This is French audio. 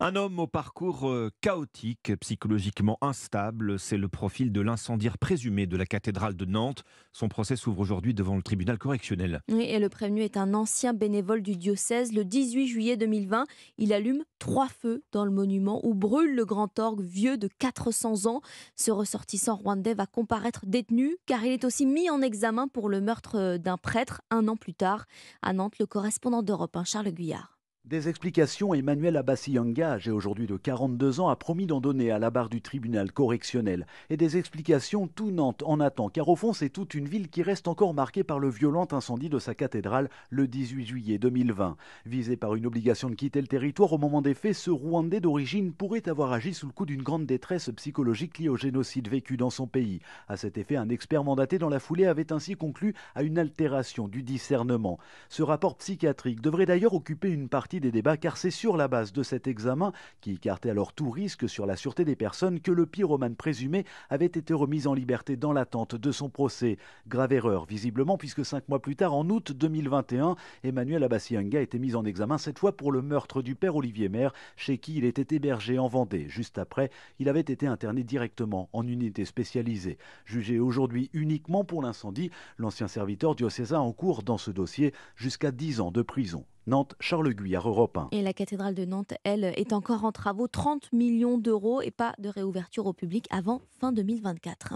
Un homme au parcours euh, chaotique, psychologiquement instable, c'est le profil de l'incendiaire présumé de la cathédrale de Nantes. Son procès s'ouvre aujourd'hui devant le tribunal correctionnel. Oui, et le prévenu est un ancien bénévole du diocèse. Le 18 juillet 2020, il allume trois feux dans le monument où brûle le grand orgue vieux de 400 ans. Ce ressortissant rwandais va comparaître détenu car il est aussi mis en examen pour le meurtre euh, d'un prêtre un an plus tard. À Nantes, le correspondant d'Europe 1, Charles Guyard. Des explications, Emmanuel Abassiyanga, âgé aujourd'hui de 42 ans, a promis d'en donner à la barre du tribunal correctionnel. Et des explications, tout Nantes en attend, car au fond, c'est toute une ville qui reste encore marquée par le violent incendie de sa cathédrale le 18 juillet 2020. Visé par une obligation de quitter le territoire au moment des faits, ce Rwandais d'origine pourrait avoir agi sous le coup d'une grande détresse psychologique liée au génocide vécu dans son pays. À cet effet, un expert mandaté dans la foulée avait ainsi conclu à une altération du discernement. Ce rapport psychiatrique devrait d'ailleurs occuper une partie des débats car c'est sur la base de cet examen, qui écartait alors tout risque sur la sûreté des personnes, que le pyromane présumé avait été remis en liberté dans l'attente de son procès. Grave erreur, visiblement, puisque cinq mois plus tard, en août 2021, Emmanuel Abassianga était mis en examen, cette fois pour le meurtre du père Olivier Maire, chez qui il était hébergé en Vendée. Juste après, il avait été interné directement en unité spécialisée. Jugé aujourd'hui uniquement pour l'incendie, l'ancien serviteur diocésain en cours dans ce dossier jusqu'à 10 ans de prison. Nantes-Charles Guyard, Europe 1. Et la cathédrale de Nantes, elle, est encore en travaux. 30 millions d'euros et pas de réouverture au public avant fin 2024.